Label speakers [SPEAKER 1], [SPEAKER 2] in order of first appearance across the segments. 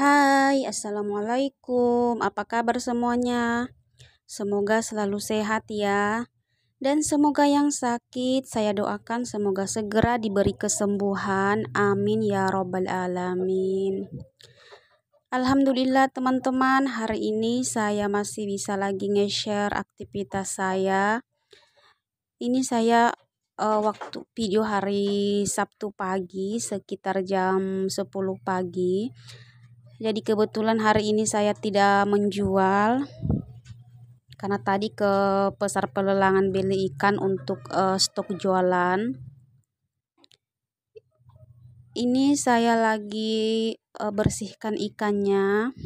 [SPEAKER 1] Hai, Assalamualaikum. Apa kabar semuanya? Semoga selalu sehat ya. Dan semoga yang sakit, saya doakan semoga segera diberi kesembuhan. Amin ya Robbal 'Alamin. Alhamdulillah, teman-teman. Hari ini saya masih bisa lagi nge-share aktivitas saya. Ini saya uh, waktu video hari Sabtu pagi sekitar jam 10 pagi jadi kebetulan hari ini saya tidak menjual karena tadi ke pasar pelelangan beli ikan untuk uh, stok jualan ini saya lagi uh, bersihkan ikannya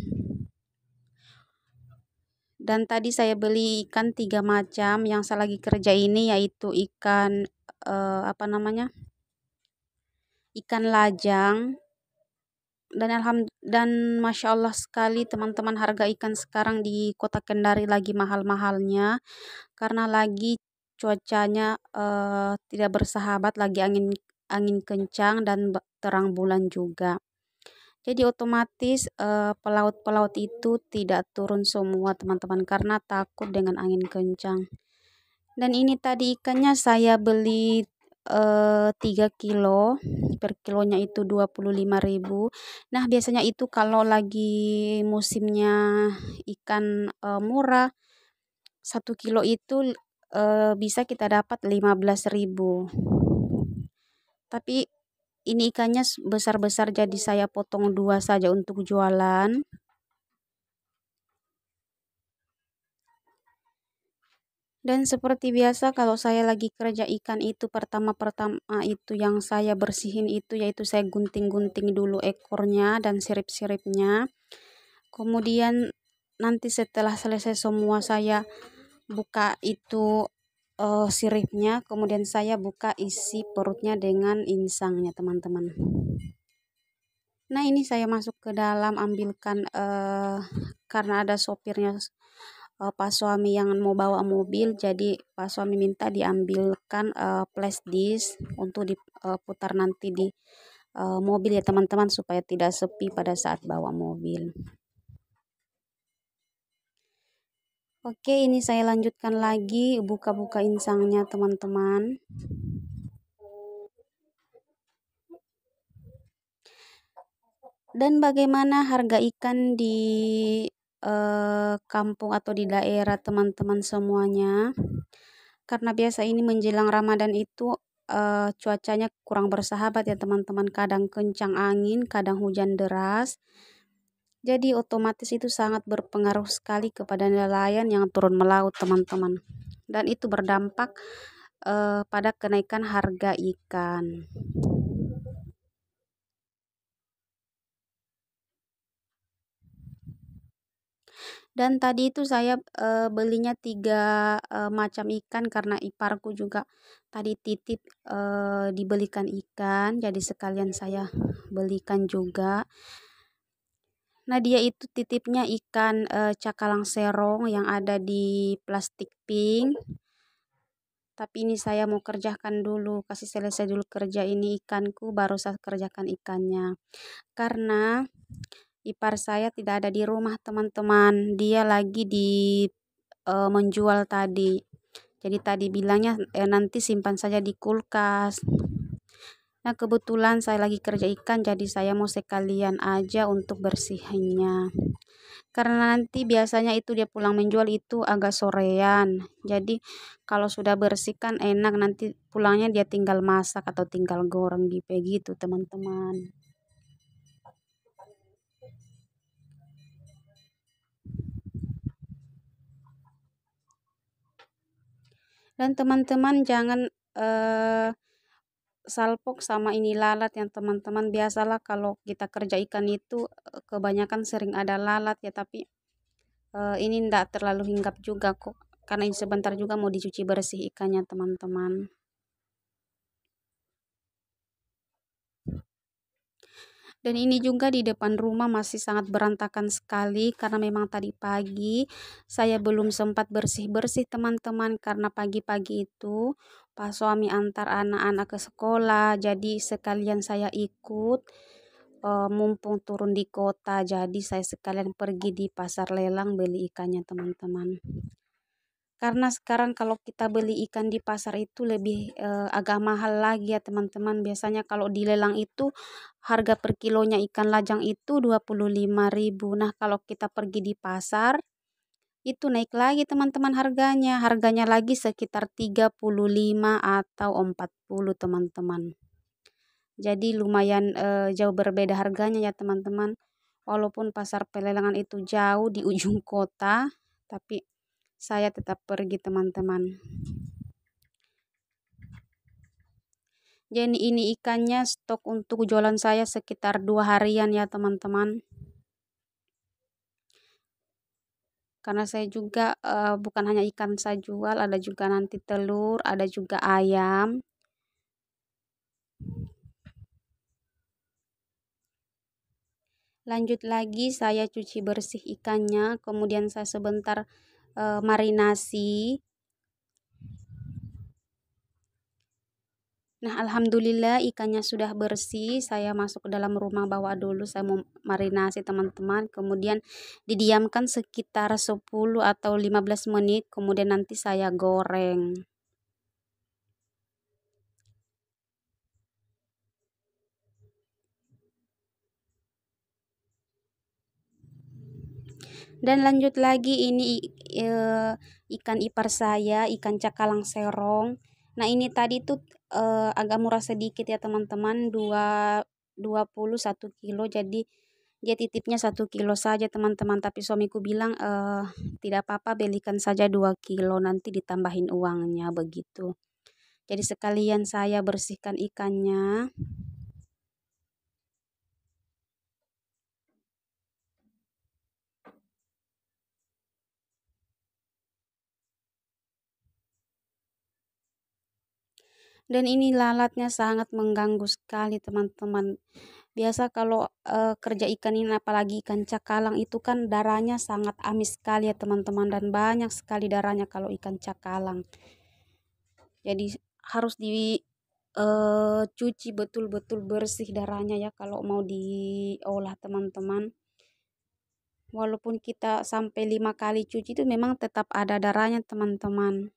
[SPEAKER 1] dan tadi saya beli ikan tiga macam yang saya lagi kerja ini yaitu ikan uh, apa namanya ikan lajang dan alhamdulillah dan masya Allah sekali teman-teman harga ikan sekarang di kota Kendari lagi mahal-mahalnya karena lagi cuacanya uh, tidak bersahabat lagi angin angin kencang dan terang bulan juga jadi otomatis eh, pelaut-pelaut uh, pelaut -pelaut itu tidak turun semua teman-teman karena takut dengan angin kencang dan ini tadi ikannya saya beli eh, 3 kilo per kilonya itu ribu. nah biasanya itu kalau lagi musimnya ikan eh, murah 1 kilo itu eh, bisa kita dapat ribu. tapi ini ikannya besar-besar jadi saya potong dua saja untuk jualan Dan seperti biasa kalau saya lagi kerja ikan itu pertama-pertama itu yang saya bersihin itu yaitu saya gunting-gunting dulu ekornya dan sirip-siripnya. Kemudian nanti setelah selesai semua saya buka itu uh, siripnya, kemudian saya buka isi perutnya dengan insangnya teman-teman. Nah ini saya masuk ke dalam ambilkan uh, karena ada sopirnya uh, pas suami yang mau bawa mobil jadi pas suami minta diambilkan uh, flash disk untuk diputar eh, nanti di uh, mobil ya teman-teman supaya tidak sepi pada saat bawa mobil Oke ini saya lanjutkan lagi buka-buka insangnya teman-teman dan bagaimana harga ikan di eh, kampung atau di daerah teman-teman semuanya. Karena biasa ini menjelang Ramadan itu eh, cuacanya kurang bersahabat ya teman-teman. Kadang kencang angin, kadang hujan deras. Jadi otomatis itu sangat berpengaruh sekali kepada nelayan yang turun melaut teman-teman. Dan itu berdampak eh, pada kenaikan harga ikan. Dan tadi itu saya e, belinya tiga e, macam ikan karena iparku juga tadi titip e, dibelikan ikan, jadi sekalian saya belikan juga. Nah dia itu titipnya ikan e, cakalang serong yang ada di plastik pink. Tapi ini saya mau kerjakan dulu, kasih selesai dulu kerja ini ikanku, baru saya kerjakan ikannya. Karena ipar saya tidak ada di rumah teman-teman dia lagi di e, menjual tadi jadi tadi bilangnya e, nanti simpan saja di kulkas nah kebetulan saya lagi kerja ikan jadi saya mau sekalian aja untuk bersihinnya karena nanti biasanya itu dia pulang menjual itu agak sorean jadi kalau sudah bersihkan enak nanti pulangnya dia tinggal masak atau tinggal goreng gitu teman-teman dan teman-teman jangan eh, salpok sama ini lalat yang teman-teman biasalah kalau kita kerja ikan itu kebanyakan sering ada lalat ya tapi eh, ini tidak terlalu hinggap juga kok karena ini sebentar juga mau dicuci bersih ikannya teman-teman Dan ini juga di depan rumah masih sangat berantakan sekali karena memang tadi pagi saya belum sempat bersih-bersih teman-teman karena pagi-pagi itu pas suami antar anak-anak ke sekolah jadi sekalian saya ikut e, mumpung turun di kota jadi saya sekalian pergi di pasar lelang beli ikannya teman-teman karena sekarang kalau kita beli ikan di pasar itu lebih eh, agak mahal lagi ya teman-teman biasanya kalau di lelang itu harga per kilonya ikan lajang itu 25.000 nah kalau kita pergi di pasar itu naik lagi teman-teman harganya harganya lagi sekitar 35 atau 40 teman-teman jadi lumayan eh, jauh berbeda harganya ya teman-teman walaupun pasar pelelangan itu jauh di ujung kota tapi saya tetap pergi teman-teman jadi ini ikannya stok untuk jualan saya sekitar dua harian ya teman-teman karena saya juga uh, bukan hanya ikan saya jual ada juga nanti telur ada juga ayam lanjut lagi saya cuci bersih ikannya kemudian saya sebentar Eh, marinasi. Nah, alhamdulillah ikannya sudah bersih. Saya masuk ke dalam rumah bawa dulu saya mau marinasi teman-teman. Kemudian didiamkan sekitar 10 atau 15 menit, kemudian nanti saya goreng. dan lanjut lagi ini e, ikan ipar saya ikan cakalang serong nah ini tadi tuh e, agak murah sedikit ya teman-teman 21 kilo jadi dia titipnya 1 kilo saja teman-teman tapi suamiku bilang e, tidak apa-apa belikan saja 2 kilo nanti ditambahin uangnya begitu jadi sekalian saya bersihkan ikannya dan ini lalatnya sangat mengganggu sekali teman-teman biasa kalau e, kerja ikan ini apalagi ikan cakalang itu kan darahnya sangat amis sekali ya teman-teman dan banyak sekali darahnya kalau ikan cakalang jadi harus di e, cuci betul-betul bersih darahnya ya kalau mau diolah teman-teman walaupun kita sampai lima kali cuci itu memang tetap ada darahnya teman-teman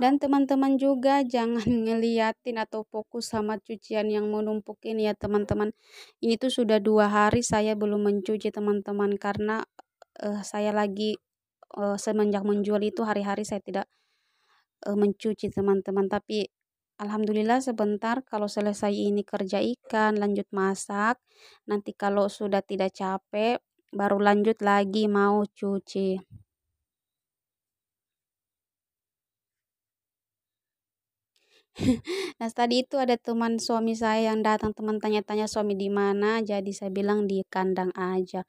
[SPEAKER 1] Dan teman-teman juga jangan ngeliatin atau fokus sama cucian yang menumpukin ya teman-teman. Ini tuh sudah dua hari saya belum mencuci teman-teman karena uh, saya lagi uh, semenjak menjual itu hari-hari saya tidak uh, mencuci teman-teman. Tapi Alhamdulillah sebentar kalau selesai ini kerja ikan lanjut masak. Nanti kalau sudah tidak capek baru lanjut lagi mau cuci. nah tadi itu ada teman suami saya yang datang teman tanya-tanya suami di mana jadi saya bilang di kandang aja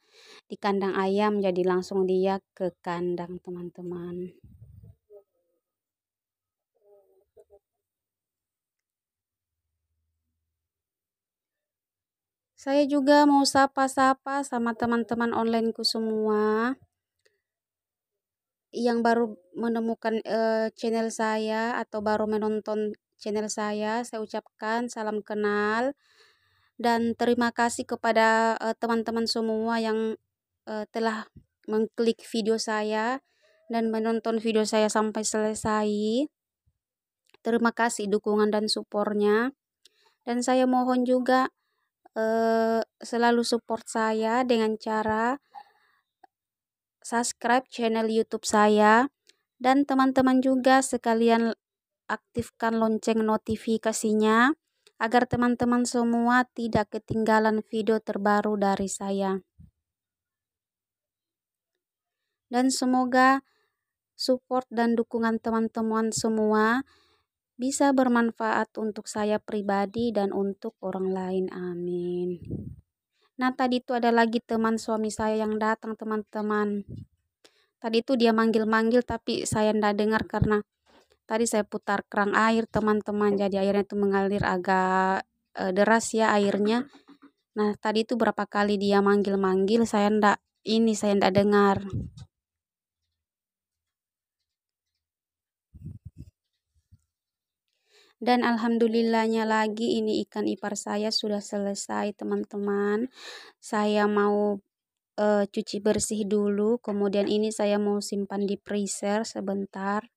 [SPEAKER 1] di kandang ayam jadi langsung dia ke kandang teman-teman Saya juga mau sapa-sapa sama teman-teman onlineku semua yang baru menemukan uh, channel saya atau baru menonton channel saya. Saya ucapkan salam kenal dan terima kasih kepada eh, teman-teman uh, semua yang uh, telah mengklik video saya dan menonton video saya sampai selesai. Terima kasih dukungan dan supportnya. Dan saya mohon juga uh, selalu support saya dengan cara subscribe channel YouTube saya dan teman-teman juga sekalian aktifkan lonceng notifikasinya agar teman-teman semua tidak ketinggalan video terbaru dari saya. Dan semoga support dan dukungan teman-teman semua bisa bermanfaat untuk saya pribadi dan untuk orang lain. Amin. Nah, tadi itu ada lagi teman suami saya yang datang, teman-teman. Tadi itu dia manggil-manggil tapi saya tidak dengar karena Tadi saya putar kerang air teman-teman jadi airnya itu mengalir agak e, deras ya airnya. Nah tadi itu berapa kali dia manggil-manggil saya ndak ini saya ndak dengar. Dan alhamdulillahnya lagi ini ikan ipar saya sudah selesai teman-teman. Saya mau uh, cuci bersih dulu kemudian ini saya mau simpan di freezer sebentar.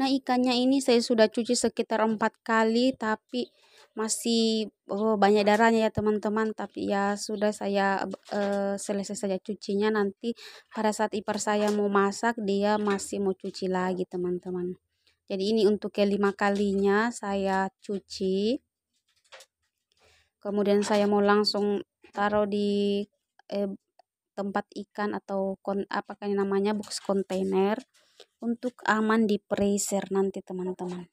[SPEAKER 1] Nah ikannya ini saya sudah cuci sekitar empat kali tapi masih oh, banyak darahnya ya teman-teman tapi ya sudah saya uh, selesai saja cucinya nanti pada saat ipar saya mau masak dia masih mau cuci lagi teman-teman jadi ini untuk kelima kalinya saya cuci kemudian saya mau langsung taruh di eh, tempat ikan atau kon, apakah namanya box kontainer untuk aman di freezer nanti teman-teman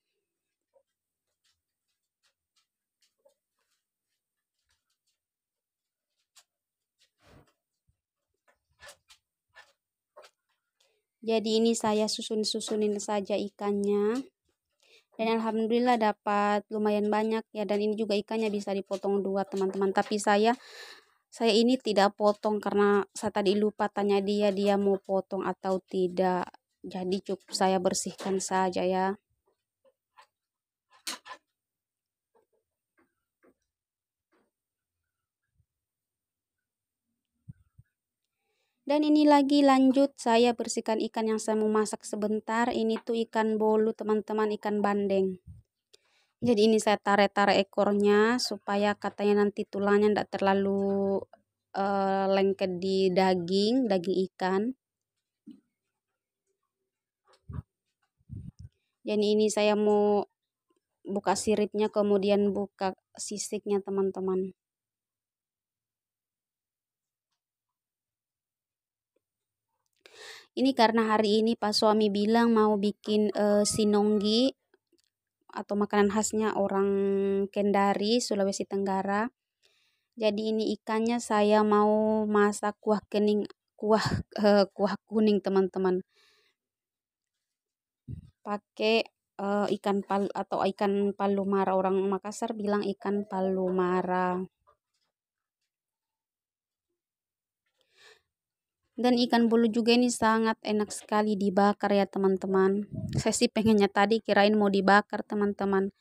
[SPEAKER 1] Jadi ini saya susun-susunin saja ikannya. Dan alhamdulillah dapat lumayan banyak ya dan ini juga ikannya bisa dipotong dua teman-teman. Tapi saya saya ini tidak potong karena saya tadi lupa tanya dia dia mau potong atau tidak jadi cukup saya bersihkan saja ya dan ini lagi lanjut saya bersihkan ikan yang saya mau masak sebentar ini tuh ikan bolu teman-teman ikan bandeng jadi ini saya tarik-tarik ekornya supaya katanya nanti tulangnya tidak terlalu uh, lengket di daging daging ikan dan ini saya mau buka siripnya kemudian buka sisiknya teman-teman ini karena hari ini pak suami bilang mau bikin uh, sinonggi atau makanan khasnya orang Kendari Sulawesi Tenggara jadi ini ikannya saya mau masak kuah kening kuah uh, kuah kuning teman-teman pakai uh, eh, ikan pal atau ikan palumara orang Makassar bilang ikan palumara dan ikan bulu juga ini sangat enak sekali dibakar ya teman-teman saya sih pengennya tadi kirain mau dibakar teman-teman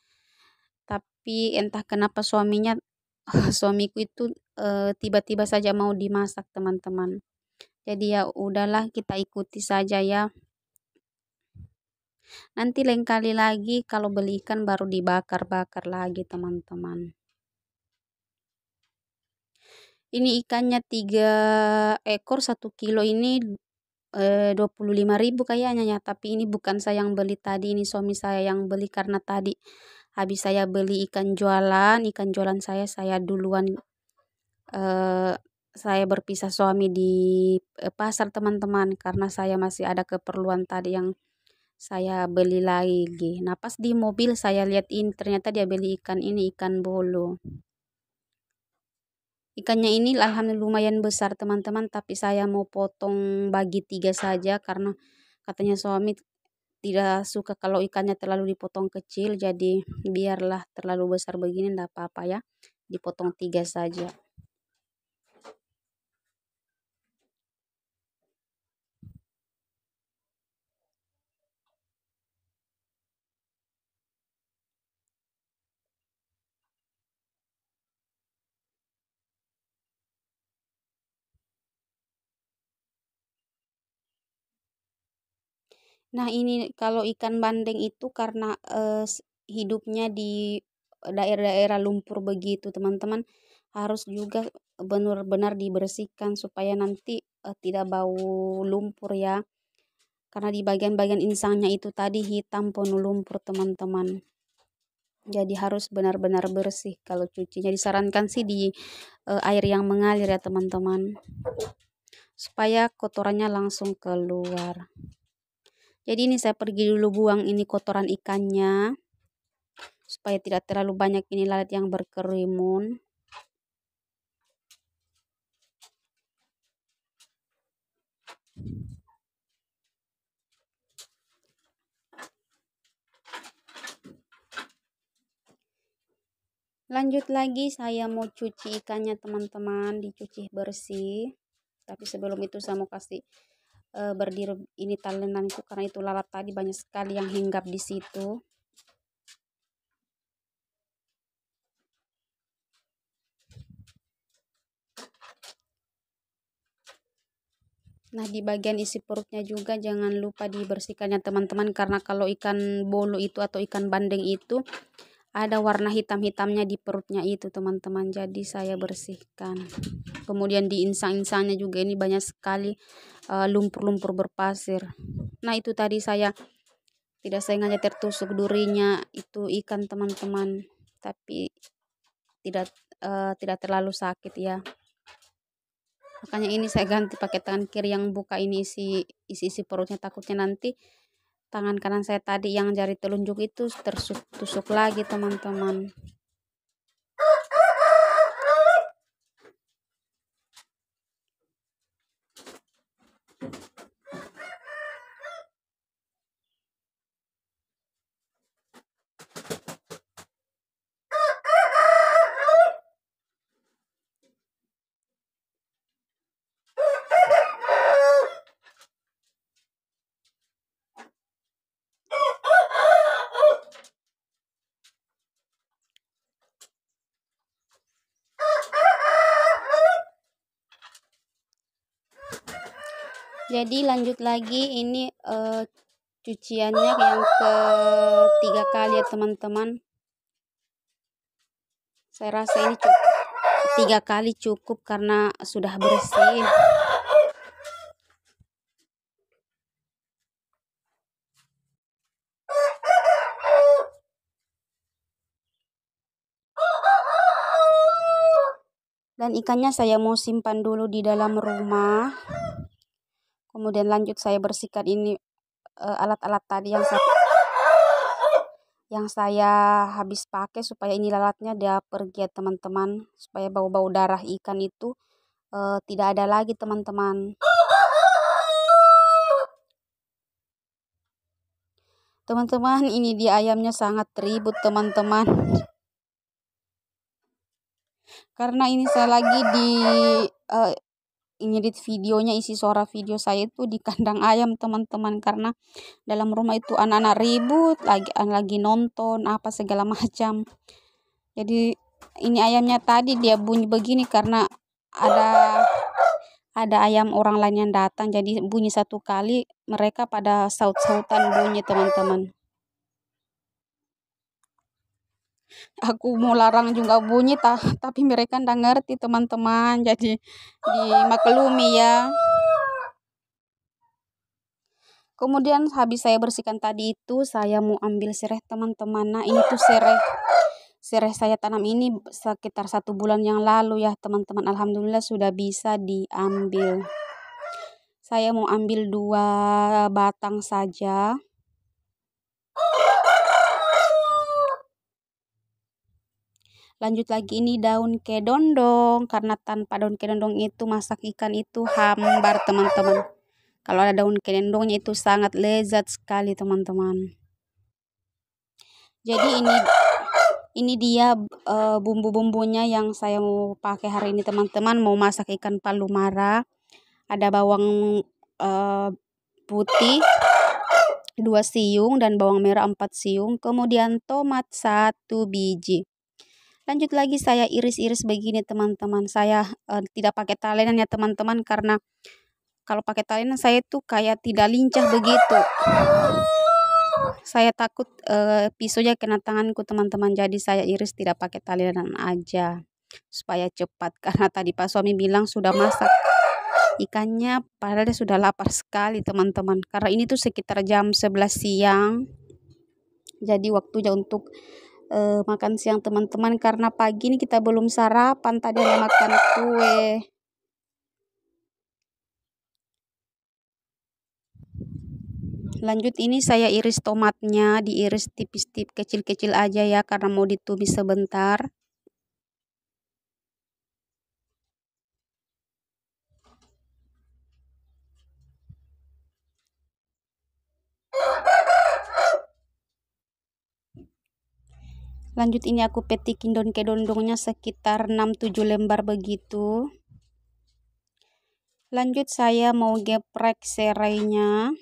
[SPEAKER 1] tapi entah kenapa suaminya suamiku itu eh, tiba-tiba uh, saja mau dimasak teman-teman jadi ya udahlah kita ikuti saja ya Nanti lain kali lagi kalau beli ikan baru dibakar-bakar lagi teman-teman. Ini ikannya tiga ekor satu kilo ini eh, ribu kayaknya ya, tapi ini bukan saya yang beli tadi, ini suami saya yang beli karena tadi habis saya beli ikan jualan, ikan jualan saya saya duluan eh, saya berpisah suami di eh, pasar teman-teman karena saya masih ada keperluan tadi yang saya beli lagi nah pas di mobil saya lihat ini ternyata dia beli ikan ini ikan bolo ikannya ini alhamdulillah lumayan besar teman-teman tapi saya mau potong bagi tiga saja karena katanya suami tidak suka kalau ikannya terlalu dipotong kecil jadi biarlah terlalu besar begini tidak apa-apa ya dipotong tiga saja Nah, ini kalau ikan bandeng itu karena eh, hidupnya di daerah-daerah lumpur begitu, teman-teman harus juga benar-benar dibersihkan supaya nanti eh, tidak bau lumpur ya. Karena di bagian-bagian insangnya itu tadi hitam penuh lumpur, teman-teman. Jadi harus benar-benar bersih kalau cucinya disarankan sih di eh, air yang mengalir ya, teman-teman. Supaya kotorannya langsung keluar. Jadi ini saya pergi dulu buang ini kotoran ikannya. Supaya tidak terlalu banyak ini lalat yang berkerumun. Lanjut lagi saya mau cuci ikannya teman-teman, dicuci bersih. Tapi sebelum itu saya mau kasih e, berdiri ini talenanku karena itu lalat tadi banyak sekali yang hinggap di situ Nah, di bagian isi perutnya juga jangan lupa dibersihkannya teman-teman karena kalau ikan bolu itu atau ikan bandeng itu ada warna hitam-hitamnya di perutnya itu teman-teman jadi saya bersihkan kemudian di insang-insangnya juga ini banyak sekali eh, lumpur-lumpur uh, berpasir nah itu tadi saya tidak sengaja tertusuk durinya itu ikan teman-teman tapi tidak uh, tidak terlalu sakit ya makanya ini saya ganti pakai tangan kiri yang buka ini isi isi isi perutnya takutnya nanti tangan kanan saya tadi yang jari telunjuk itu tersusuk lagi teman-teman jadi lanjut lagi ini uh, cuciannya yang ketiga kali ya teman-teman saya rasa ini cukup tiga kali cukup karena sudah bersih dan ikannya saya mau simpan dulu di dalam rumah kemudian lanjut saya bersihkan ini eh, alat-alat uh, tadi yang saya, yang saya habis pakai supaya ini lalatnya dia pergi ya teman-teman supaya bau-bau darah ikan itu uh, tidak ada lagi teman-teman teman-teman ini dia ayamnya sangat ribut teman-teman karena ini saya lagi di uh, ngedit videonya isi suara video saya itu di kandang ayam teman-teman karena dalam rumah itu anak-anak ribut lagi lagi nonton apa segala macam jadi ini ayamnya tadi dia bunyi begini karena ada ada ayam orang lain yang datang jadi bunyi satu kali mereka pada saut-sautan bunyi teman-teman aku mau larang juga bunyi ta tapi mereka ndak ngerti teman-teman jadi dimaklumi ya kemudian habis saya bersihkan tadi itu saya mau ambil sereh teman-teman nah ini tuh sereh sereh saya tanam ini sekitar satu bulan yang lalu ya teman-teman alhamdulillah sudah bisa diambil saya mau ambil dua batang saja lanjut lagi ini daun kedondong karena tanpa daun kedondong itu masak ikan itu hambar teman-teman kalau ada daun kedondongnya itu sangat lezat sekali teman-teman jadi ini ini dia e, bumbu-bumbunya yang saya mau pakai hari ini teman-teman mau masak ikan palumara ada bawang e, putih dua siung dan bawang merah empat siung kemudian tomat satu biji lanjut lagi saya iris-iris begini teman-teman saya uh, tidak pakai talenan ya teman-teman karena kalau pakai talenan saya tuh kayak tidak lincah begitu saya takut uh, pisaunya kena tanganku teman-teman jadi saya iris tidak pakai talenan aja supaya cepat karena tadi Pak suami bilang sudah masak ikannya padahal sudah lapar sekali teman-teman karena ini tuh sekitar jam 11 siang jadi waktunya untuk uh, makan siang teman-teman karena pagi ini kita belum sarapan tadi ada makan kue. Lanjut ini saya iris tomatnya, diiris tipis-tipis kecil-kecil aja ya karena mau ditumis sebentar. lanjut ini aku petikin daun kedondongnya sekitar 6-7 lembar begitu lanjut saya mau geprek serainya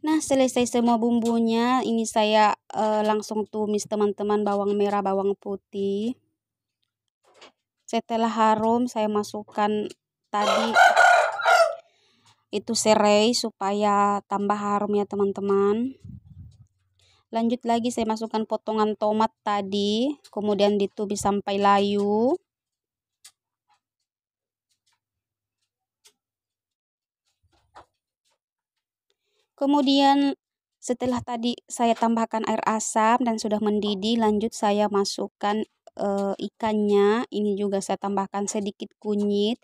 [SPEAKER 1] Nah, selesai semua bumbunya, ini saya uh, langsung tumis teman-teman bawang merah, bawang putih. Setelah harum, saya masukkan tadi itu serai supaya tambah harum ya teman-teman lanjut lagi saya masukkan potongan tomat tadi kemudian ditutup sampai layu kemudian setelah tadi saya tambahkan air asam dan sudah mendidih lanjut saya masukkan e, ikannya ini juga saya tambahkan sedikit kunyit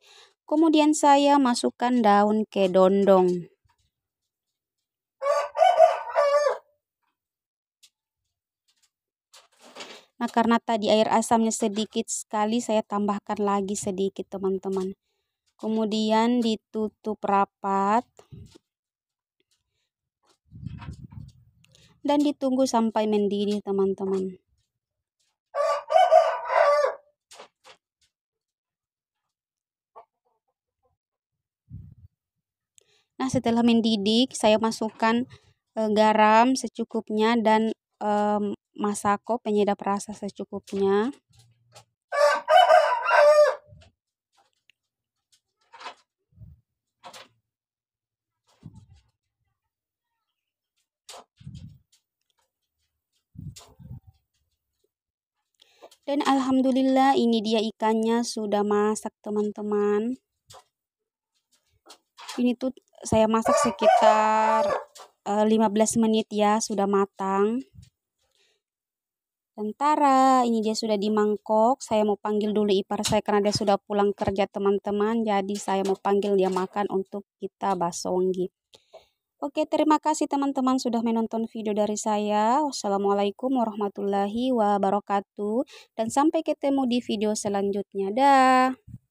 [SPEAKER 1] Kemudian saya masukkan daun kedondong. Nah, karena tadi air asamnya sedikit sekali, saya tambahkan lagi sedikit, teman-teman. Kemudian ditutup rapat. Dan ditunggu sampai mendidih, teman-teman. Nah, setelah mendidik saya masukkan e, garam secukupnya dan e, masako penyedap rasa secukupnya. Dan alhamdulillah ini dia ikannya sudah masak teman-teman. Ini tuh saya masak sekitar uh, eh, 15 menit ya, sudah matang. Tentara, ini dia sudah di mangkok. Saya mau panggil dulu ipar saya karena dia sudah pulang kerja teman-teman. Jadi saya mau panggil dia makan untuk kita basonggi. Oke, terima kasih teman-teman sudah menonton video dari saya. Wassalamualaikum warahmatullahi wabarakatuh. Dan sampai ketemu di video selanjutnya. Dah.